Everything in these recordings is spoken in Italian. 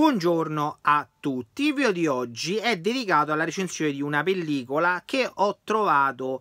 Buongiorno a tutti, il video di oggi è dedicato alla recensione di una pellicola che ho trovato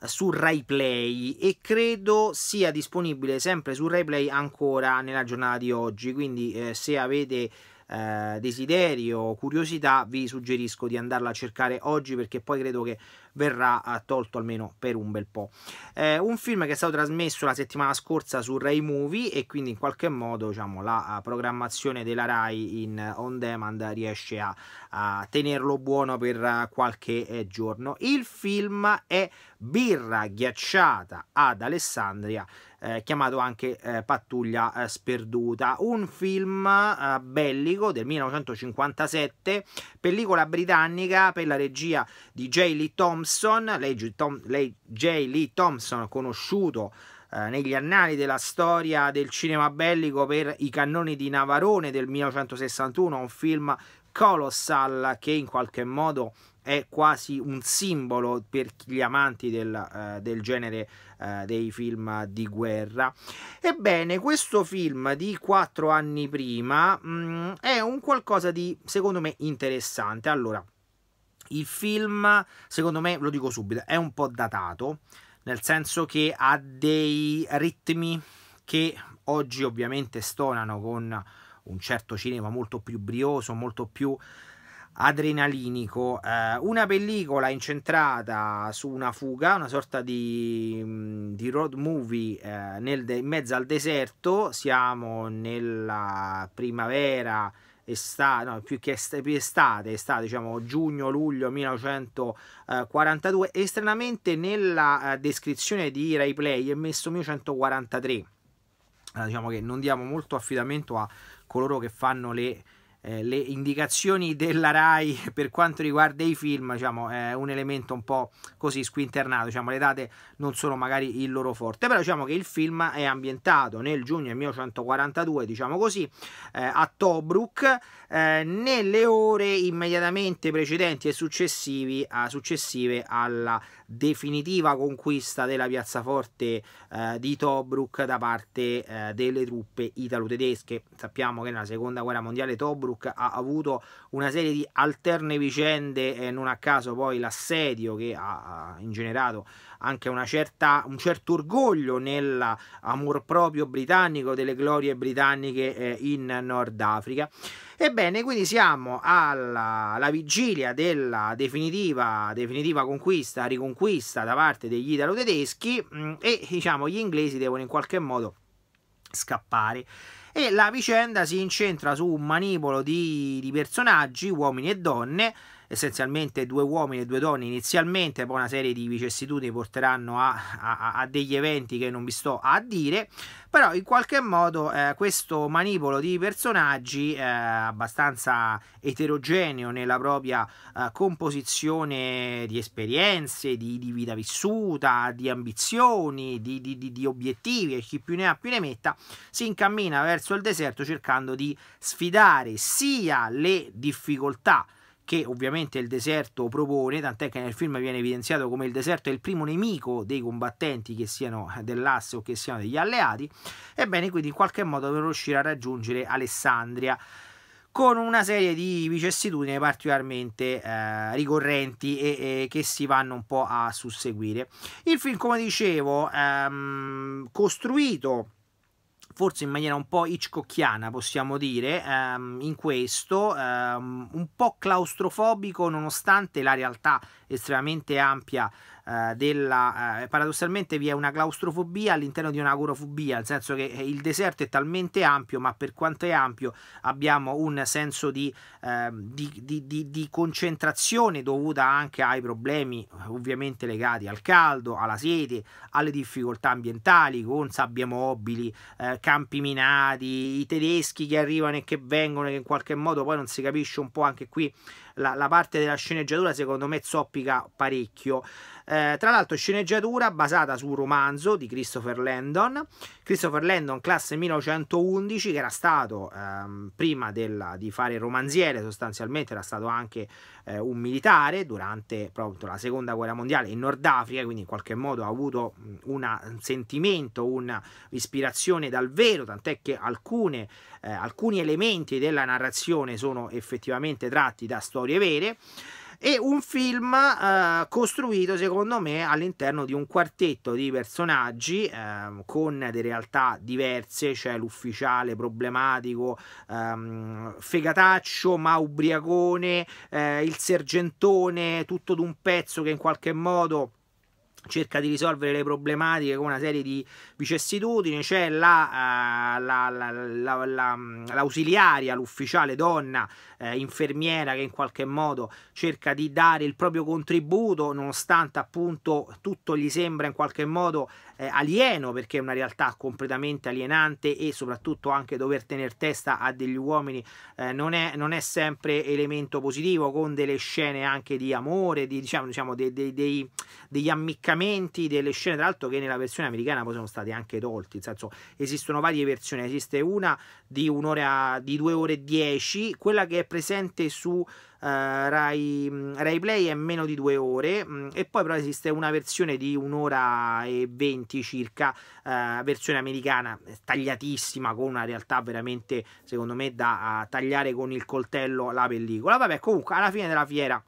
eh, su RaiPlay e credo sia disponibile sempre su RaiPlay ancora nella giornata di oggi, quindi eh, se avete eh, desiderio o curiosità vi suggerisco di andarla a cercare oggi perché poi credo che verrà eh, tolto almeno per un bel po'. Eh, un film che è stato trasmesso la settimana scorsa su Rai Movie e quindi in qualche modo diciamo, la eh, programmazione della Rai in eh, on demand riesce a, a tenerlo buono per qualche giorno. Il film è Birra ghiacciata ad Alessandria eh, chiamato anche eh, Pattuglia eh, Sperduta, un film bellico del 1957, pellicola britannica per la regia di J. Lee Thompson Thompson, lei, Tom, lei J. Lee Thompson, conosciuto eh, negli annali della storia del cinema bellico per I cannoni di Navarone del 1961, un film colossal che in qualche modo è quasi un simbolo per gli amanti del, uh, del genere uh, dei film di guerra. Ebbene, questo film di quattro anni prima mh, mm, è un qualcosa di, secondo me, interessante. Allora, il film, secondo me, lo dico subito, è un po' datato, nel senso che ha dei ritmi che oggi ovviamente stonano con un certo cinema molto più brioso, molto più adrenalinico, eh, una pellicola incentrata su una fuga, una sorta di, mm, di road movie eh, nel in mezzo al deserto, siamo nella primavera estate, no, più che estate, estate, diciamo giugno-luglio 1942, e stranamente nella eh, descrizione di Rai Play è messo 1143. Allora, diciamo che non diamo molto affidamento a coloro che fanno le eh, le indicazioni della RAI per quanto riguarda i film diciamo, è un elemento un po' così squinternato, diciamo, le date non sono magari il loro forte, però diciamo che il film è ambientato nel giugno 1942, diciamo così, eh, a Tobruk, eh, nelle ore immediatamente precedenti e a, successive alla definitiva conquista della piazzaforte eh, di Tobruk da parte eh, delle truppe italo-tedesche. Sappiamo che nella seconda guerra mondiale Tobruk Tobruk ha avuto una serie di alterne vicende e eh, non a caso poi l'assedio che ha ingenerato anche certa, un certo orgoglio nell'amor proprio britannico delle glorie britanniche eh, in Nord Africa. Ebbene, quindi siamo alla, alla vigilia della definitiva, definitiva, conquista, riconquista da parte degli italo-tedeschi mm, e diciamo gli inglesi devono in qualche modo scappare e la vicenda si incentra su un manipolo di, di personaggi, uomini e donne, essenzialmente due uomini e due donne inizialmente, poi una serie di vicissitudini porteranno a, a, a degli eventi che non vi sto a dire, però in qualche modo eh, questo manipolo di personaggi eh, abbastanza eterogeneo nella propria eh, composizione di esperienze, di, di, vita vissuta, di ambizioni, di, di, di obiettivi e chi più ne ha più ne metta, si incammina verso il deserto cercando di sfidare sia le difficoltà che ovviamente il deserto propone, tant'è che nel film viene evidenziato come il deserto è il primo nemico dei combattenti che siano dell'asse o che siano degli alleati, ebbene quindi in qualche modo devono riuscire a raggiungere Alessandria con una serie di vicissitudini particolarmente eh, ricorrenti e, e, che si vanno un po' a susseguire. Il film, come dicevo, ehm, costruito forse in maniera un po' hitchcockiana possiamo dire ehm, in questo ehm, un po' claustrofobico nonostante la realtà estremamente ampia eh, della... Eh, paradossalmente vi è una claustrofobia all'interno di un'agorofobia, nel senso che eh, il deserto è talmente ampio, ma per quanto è ampio abbiamo un senso di, eh, di, di, di concentrazione dovuta anche ai problemi ovviamente legati al caldo, alla sete, alle difficoltà ambientali con sabbie mobili, eh, campi minati, i tedeschi che arrivano e che vengono e che in qualche modo poi non si capisce un po' anche qui la, la parte della sceneggiatura secondo me zoppica parecchio. Eh, tra l'altro sceneggiatura basata su un romanzo di Christopher Landon, Christopher Landon classe 1911 che era stato ehm, prima della, di fare romanziere sostanzialmente era stato anche eh, un militare durante proprio la seconda guerra mondiale in Nord Africa, quindi in qualche modo ha avuto una, un sentimento, un'ispirazione dal vero, tant'è che alcune eh, alcuni elementi della narrazione sono effettivamente tratti da storie vere e un film eh, costruito secondo me all'interno di un quartetto di personaggi eh, con delle realtà diverse, c'è cioè l'ufficiale problematico, ehm, fegataccio ma ubriacone, eh, il sergentone, tutto d'un pezzo che in qualche modo cerca di risolvere le problematiche con una serie di vicissitudini, c'è eh, mm, l'ausiliaria, l'ufficiale donna eh, infermiera che in qualche modo cerca di dare il proprio contributo, nonostante appunto tutto gli sembra in qualche modo eh, alieno, perché è una realtà completamente alienante e soprattutto anche dover tenere testa a degli uomini eh, non, è, non, è, sempre elemento positivo, con delle scene anche di amore, di, diciamo, diciamo dei, dei, dei, degli ammiccamenti tracciamenti delle scene, tra l'altro, che nella versione americana poi sono stati anche tolti. Nel senso, esistono varie versioni. Esiste una di un'ora di 2 ore e dieci, quella che è presente su. Uh, Rai, mm, Rai, Play è meno di due ore mh, mm, e poi però esiste una versione di un'ora e venti circa, uh, versione americana tagliatissima con una realtà veramente secondo me da tagliare con il coltello la pellicola. Vabbè comunque alla fine della fiera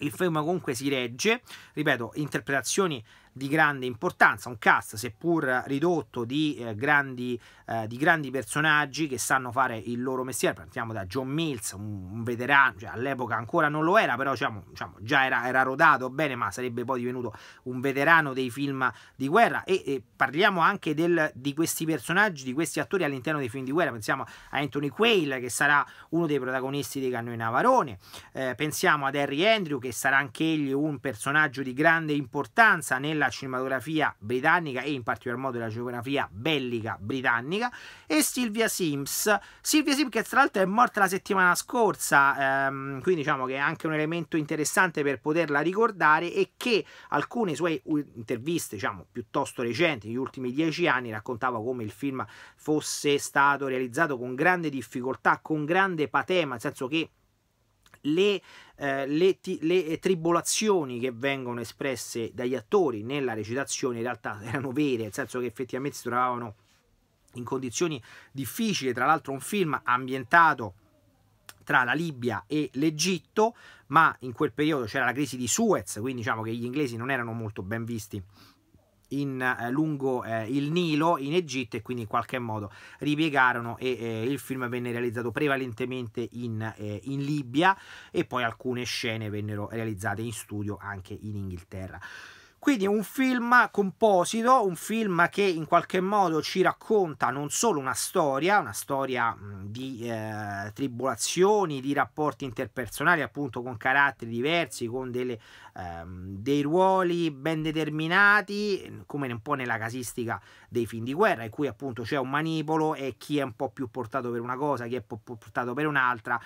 il film comunque si regge, ripeto, interpretazioni di grande importanza, un cast seppur ridotto di, eh, grandi, eh, di grandi personaggi che sanno fare il loro mestiere, partiamo da John Mills, un, un veterano, cioè, all'epoca ancora non lo era, però diciamo, diciamo già era, era, rodato bene, ma sarebbe poi divenuto un veterano dei film di guerra e, e parliamo anche del, di questi personaggi, di questi attori all'interno dei film di guerra, pensiamo a Anthony Quayle che sarà uno dei protagonisti dei Cannoni Navarone, eh, pensiamo ad Harry Andrew che sarà anch'egli un personaggio di grande importanza nella della cinematografia britannica e in particolar modo della geografia bellica britannica e Silvia Sims. Silvia Sims che tra l'altro è morta la settimana scorsa, ehm, quindi diciamo che è anche un elemento interessante per poterla ricordare e che alcune sue interviste, diciamo piuttosto recenti, negli ultimi dieci anni, raccontava come il film fosse stato realizzato con grande difficoltà, con grande patema, nel senso che le, eh, le, ti, le, tribolazioni che vengono espresse dagli attori nella recitazione in realtà erano vere, nel senso che effettivamente si trovavano in condizioni difficili, tra l'altro un film ambientato tra la Libia e l'Egitto, ma in quel periodo c'era la crisi di Suez, quindi diciamo che gli inglesi non erano molto ben visti in, eh, lungo eh, il Nilo in Egitto e quindi in qualche modo ripiegarono e eh, il film venne realizzato prevalentemente in, eh, in, Libia e poi alcune scene vennero realizzate in studio anche in Inghilterra. Quindi un film composito, un film che in qualche modo ci racconta non solo una storia, una storia mh, di eh, tribolazioni, di rapporti interpersonali appunto con caratteri diversi, con delle ehm, dei ruoli ben determinati, come un po' nella casistica dei film di guerra, in cui appunto c'è un manipolo e chi è un po' più portato per una cosa, chi è portato per un'altra,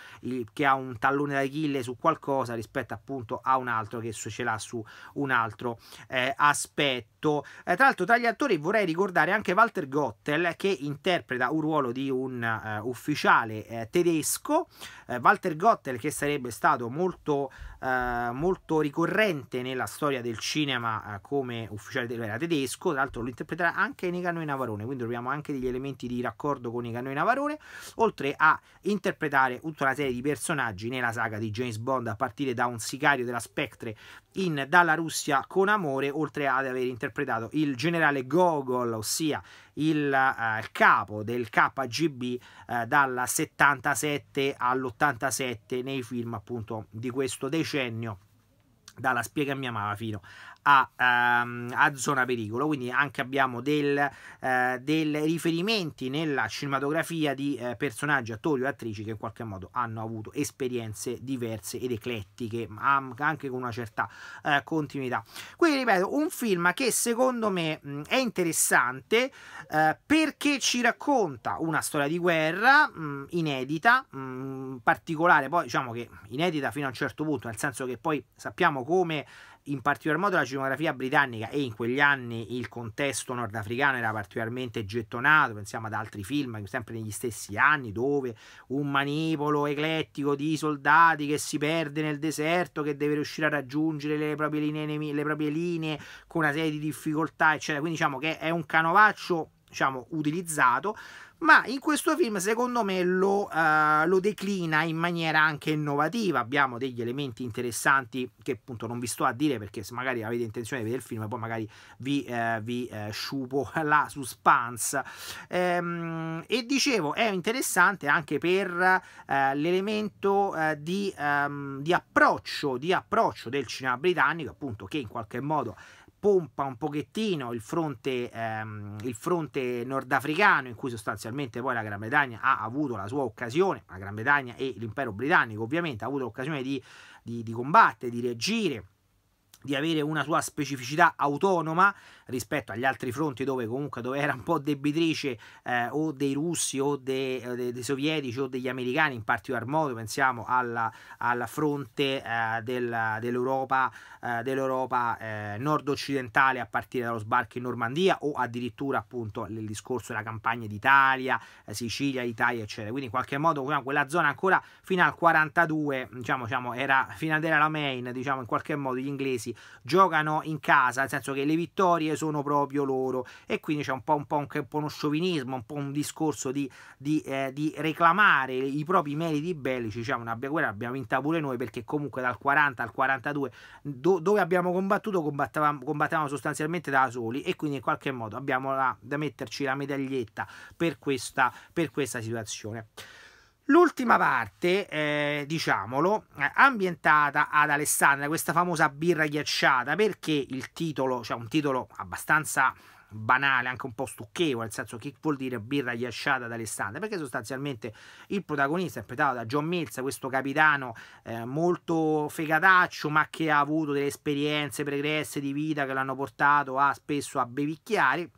che ha un tallone d'Achille su qualcosa rispetto appunto a un altro che ce l'ha su un altro eh, aspetto. Eh, tra l'altro tra gli attori vorrei ricordare anche Walter Gottel che interpreta un ruolo di un uh, ufficiale eh, tedesco, eh, Walter Gottel che sarebbe stato molto, eh, molto ricorrente ricorrente nella storia del cinema eh, come ufficiale dell'era tedesco, tra l'altro lo interpreterà anche Nicanor Navarone, quindi troviamo anche degli elementi di raccordo con Nicanor Navarone, oltre a interpretare tutta una serie di personaggi nella saga di James Bond, a partire da un sicario della Spectre in Dalla Russia con amore, oltre ad aver interpretato il generale Gogol, ossia il eh, capo del KGB eh, dal 77 all'87 nei film appunto di questo decennio dalla spiega a mia mamma fino a, um, a zona pericolo, quindi anche abbiamo del, uh, eh, dei riferimenti nella cinematografia di uh, personaggi, attori o attrici che in qualche modo hanno avuto esperienze diverse ed eclettiche, ma anche con una certa uh, continuità. Quindi ripeto, un film che secondo me mh, mm, è interessante perché ci racconta una storia di guerra mh, mm, inedita, mh, mm, particolare, poi diciamo che inedita fino a un certo punto, nel senso che poi sappiamo come in particolar modo la cinematografia britannica e in quegli anni il contesto nordafricano era particolarmente gettonato, pensiamo ad altri film sempre negli stessi anni dove un manipolo eclettico di soldati che si perde nel deserto, che deve riuscire a raggiungere le proprie linee, le proprie linee con una serie di difficoltà, eccetera. Quindi diciamo che è un canovaccio diciamo, utilizzato, ma in questo film secondo me lo, uh, lo, declina in maniera anche innovativa, abbiamo degli elementi interessanti che appunto non vi sto a dire perché se magari avete intenzione di vedere il film poi magari vi, uh, vi uh, sciupo la suspense um, e dicevo è interessante anche per l'elemento di, um, di, approccio, di approccio del cinema britannico appunto che in qualche modo pompa un pochettino il fronte, ehm, il fronte nordafricano in cui sostanzialmente poi la Gran Bretagna ha avuto la sua occasione, la Gran Bretagna e l'impero britannico ovviamente ha avuto l'occasione di, di, di combattere, di reagire di avere una sua specificità autonoma rispetto agli altri fronti dove comunque dove era un po' debitrice eh, o dei russi o dei, eh, dei, dei, sovietici o degli americani in particolar modo pensiamo alla, alla fronte eh, del, dell'Europa, eh, dell'Europa eh, nord occidentale a partire dallo sbarco in Normandia o addirittura appunto il discorso della campagna d'Italia, eh, Sicilia, Italia eccetera quindi in qualche modo quella zona ancora fino al 42 diciamo, diciamo era fino ad era la main diciamo in qualche modo gli inglesi ragazzi giocano in casa, nel senso che le vittorie sono proprio loro e quindi c'è un po', un po', un, un po uno sciovinismo, un po' un discorso di, di, eh, di reclamare i propri meriti bellici, diciamo una guerra l'abbiamo vinta pure noi perché comunque dal 40 al 42 do, dove abbiamo combattuto combattevamo, combattevamo, sostanzialmente da soli e quindi in qualche modo abbiamo la, da metterci la medaglietta per questa, per questa situazione. L'ultima parte, eh, diciamolo, eh, ambientata ad Alessandria, questa famosa birra ghiacciata, perché il titolo, cioè un titolo abbastanza banale, anche un po' stucchevole, nel senso che vuol dire birra ghiacciata ad Alessandria, perché sostanzialmente il protagonista è interpretato da John Mills, questo capitano eh, molto fegataccio, ma che ha avuto delle esperienze pregresse di vita che l'hanno portato a, spesso a bevicchiare.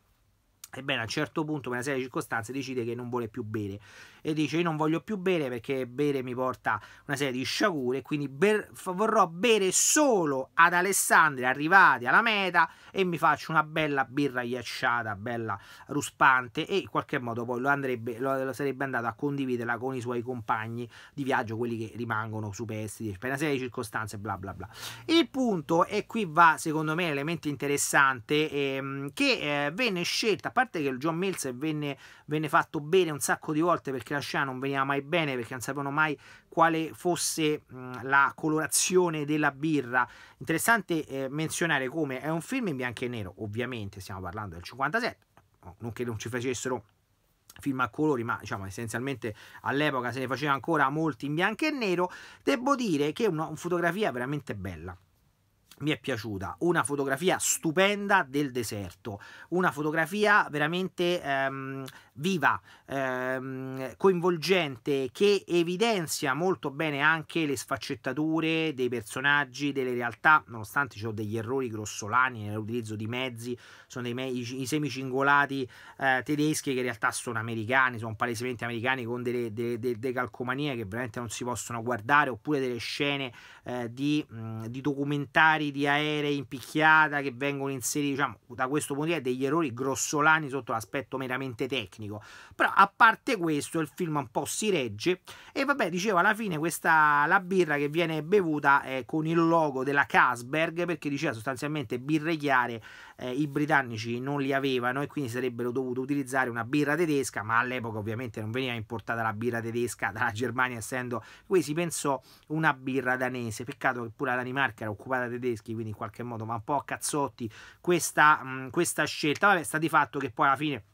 Ebbene, a un certo punto, per una serie di circostanze, decide che non vuole più bere e dice io non voglio più bere perché bere mi porta una serie di sciagure, quindi ber- vorrò bere solo ad Alessandria arrivati alla meta e mi faccio una bella birra ghiacciata, bella ruspante e in qualche modo poi lo, andrebbe, lo, lo sarebbe andato a condividerla con i suoi compagni di viaggio, quelli che rimangono superstiti per una serie di circostanze bla bla bla. Il punto, e qui va secondo me l'elemento interessante, ehm, che eh, venne scelta, a parte che il John Mills venne, venne fatto bene un sacco di volte perché che la scena non veniva mai bene perché non sapevano mai quale fosse mh, la colorazione della birra. Interessante eh, menzionare come è un film in bianco e nero, ovviamente stiamo parlando del 57, non che non ci facessero film a colori, ma diciamo essenzialmente all'epoca se ne faceva ancora molti in bianco e nero, devo dire che è una fotografia veramente bella mi è piaciuta, una fotografia stupenda del deserto, una fotografia veramente ehm, viva, ehm, coinvolgente, che evidenzia molto bene anche le sfaccettature dei personaggi, delle realtà, nonostante ci sono degli errori grossolani nell'utilizzo di mezzi, sono dei me- i semicingolati eh, tedeschi che in realtà sono americani, sono palesemente americani con delle, delle, delle, calcomanie che veramente non si possono guardare, oppure delle scene eh, di, mh, di documentari di aerei in picchiata che vengono inseriti, diciamo, da questo punto di vista, degli errori grossolani sotto l'aspetto meramente tecnico. Però a parte questo, il film un po' si regge e vabbè, dicevo, alla fine questa la birra che viene bevuta è con il logo della Casberg perché diceva sostanzialmente birre chiare eh, i britannici non li avevano e quindi sarebbero dovuto utilizzare una birra tedesca, ma all'epoca ovviamente non veniva importata la birra tedesca dalla Germania essendo qui si pensò una birra danese. Peccato che pure la Danimarca era occupata tedesca tedeschi, quindi in qualche modo va un po' a cazzotti questa, mh, questa scelta. Vabbè, sta di fatto che poi alla fine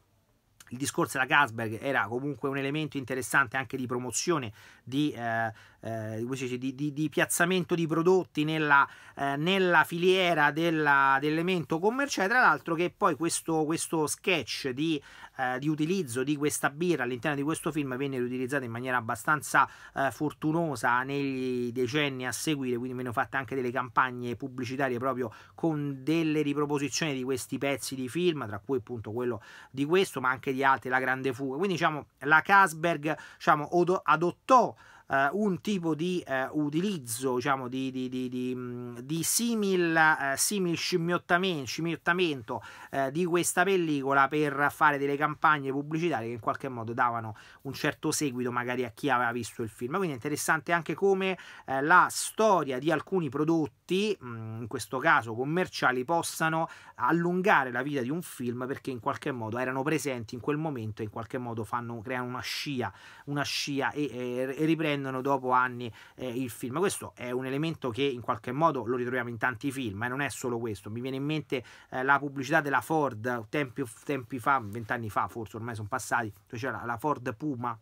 il discorso della Gasberg era comunque un elemento interessante anche di promozione di, eh, eh, di, di, di, piazzamento di prodotti nella, eh, nella filiera dell'elemento commerciale, tra l'altro che poi questo, questo sketch di, eh, di, utilizzo di questa birra all'interno di questo film venne riutilizzato in maniera abbastanza eh, fortunosa negli decenni a seguire, quindi vennero fatte anche delle campagne pubblicitarie proprio con delle riproposizioni di questi pezzi di film, tra cui appunto quello di questo, ma anche di altri, La Grande Fuga. Quindi diciamo la Casberg diciamo, adottò eh, un tipo di eh, utilizzo, diciamo, di, di, di, di mm, simil, eh, simil scimmiottamento, scimmiottamento eh, di questa pellicola per fare delle campagne pubblicitarie che in qualche modo davano un certo seguito magari a chi aveva visto il film. Quindi è interessante anche come eh, la storia di alcuni prodotti, mh, mm, in questo caso commerciali, possano allungare la vita di un film perché in qualche modo erano presenti in quel momento e in qualche modo fanno, creano una scia, una scia e, e riprendono riprendono dopo anni eh, il film. Questo è un elemento che in qualche modo lo ritroviamo in tanti film, e eh, non è solo questo. Mi viene in mente eh, la pubblicità della Ford eh, tempi, tempi fa, vent'anni fa forse, ormai sono passati, dove c'era la Ford Puma,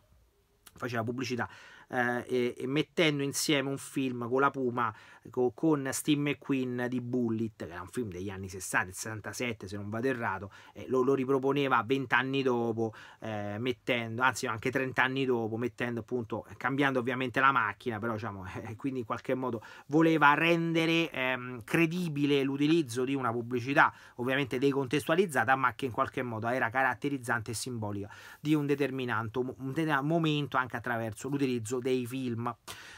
faceva pubblicità eh, e, e, mettendo insieme un film con la Puma con Steve McQueen di Bullet, che era un film degli anni 60 67 se non vado errato, eh, lo, lo, riproponeva 20 anni dopo, eh, mettendo, anzi anche 30 anni dopo, mettendo appunto, cambiando ovviamente la macchina, però diciamo, eh, quindi in qualche modo voleva rendere ehm, credibile l'utilizzo di una pubblicità ovviamente decontestualizzata, ma che in qualche modo era caratterizzante e simbolica di un determinato, un determinato momento anche attraverso l'utilizzo dei film.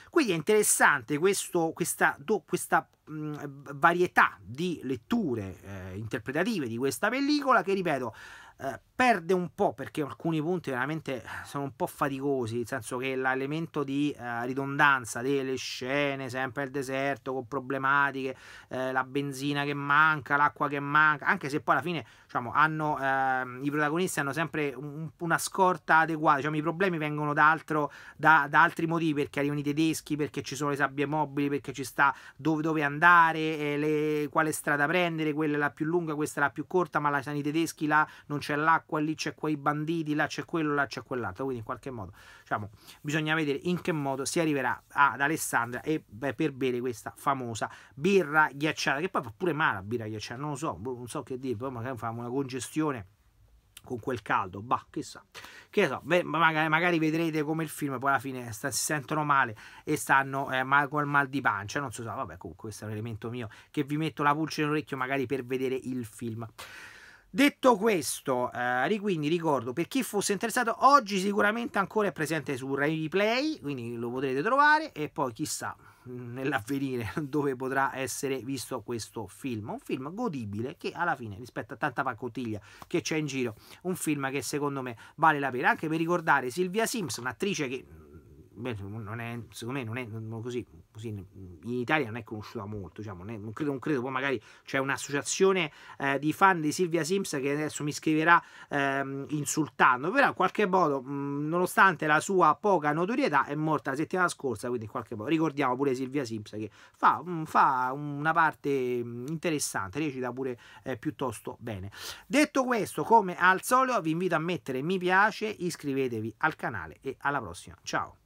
Quindi è interessante questo, questa, do, questa mh, varietà di letture eh, interpretative di questa pellicola che, ripeto, eh, perde un po' perché alcuni punti veramente sono un po' faticosi, nel senso che l'elemento di eh, ridondanza delle scene, sempre il deserto con problematiche, eh, la benzina che manca, l'acqua che manca, anche se poi alla fine diciamo, hanno, ehm, i protagonisti hanno sempre un, una scorta adeguata, diciamo, i problemi vengono da, altro, da, da, altri motivi, perché arrivano i tedeschi, perché ci sono le sabbie mobili, perché ci sta dove, dove andare, le, quale strada prendere, quella è la più lunga, questa è la più corta, ma la sanno i tedeschi là non c'è c'è l'acqua, lì c'è quei banditi, là c'è quello, là c'è quell'altro. Quindi in qualche modo diciamo, bisogna vedere in che modo si arriverà ad Alessandria e beh, per bere questa famosa birra ghiacciata, che poi fa pure male la birra ghiacciata, non lo so, boh, non so che dire, poi magari fa una congestione con quel caldo, bah, chissà, che so, beh, magari, magari, vedrete come il film poi alla fine sta, si sentono male e stanno eh, mal, col mal di pancia, non so, vabbè, comunque questo è un elemento mio che vi metto la pulce nell'orecchio magari per vedere il film. Detto questo, eh, quindi ricordo per chi fosse interessato, oggi sicuramente ancora è presente su Rai Play, quindi lo potrete trovare e poi chissà mm, nell'avvenire dove potrà essere visto questo film. Un film godibile che alla fine, rispetto a tanta pacottiglia che c'è in giro, un film che secondo me vale la pena anche per ricordare Silvia Sims, un'attrice che non è, secondo me non è così, così, in Italia non è conosciuta molto, diciamo, non, credo, non credo, poi magari c'è un'associazione eh, di fan di Silvia Sims che adesso mi scriverà ehm, insultando, però in qualche modo, mh, nonostante la sua poca notorietà, è morta la settimana scorsa, quindi in qualche modo ricordiamo pure Silvia Sims che fa, mh, fa una parte interessante, recita pure eh, piuttosto bene. Detto questo, come al solito, vi invito a mettere mi piace, iscrivetevi al canale e alla prossima. Ciao!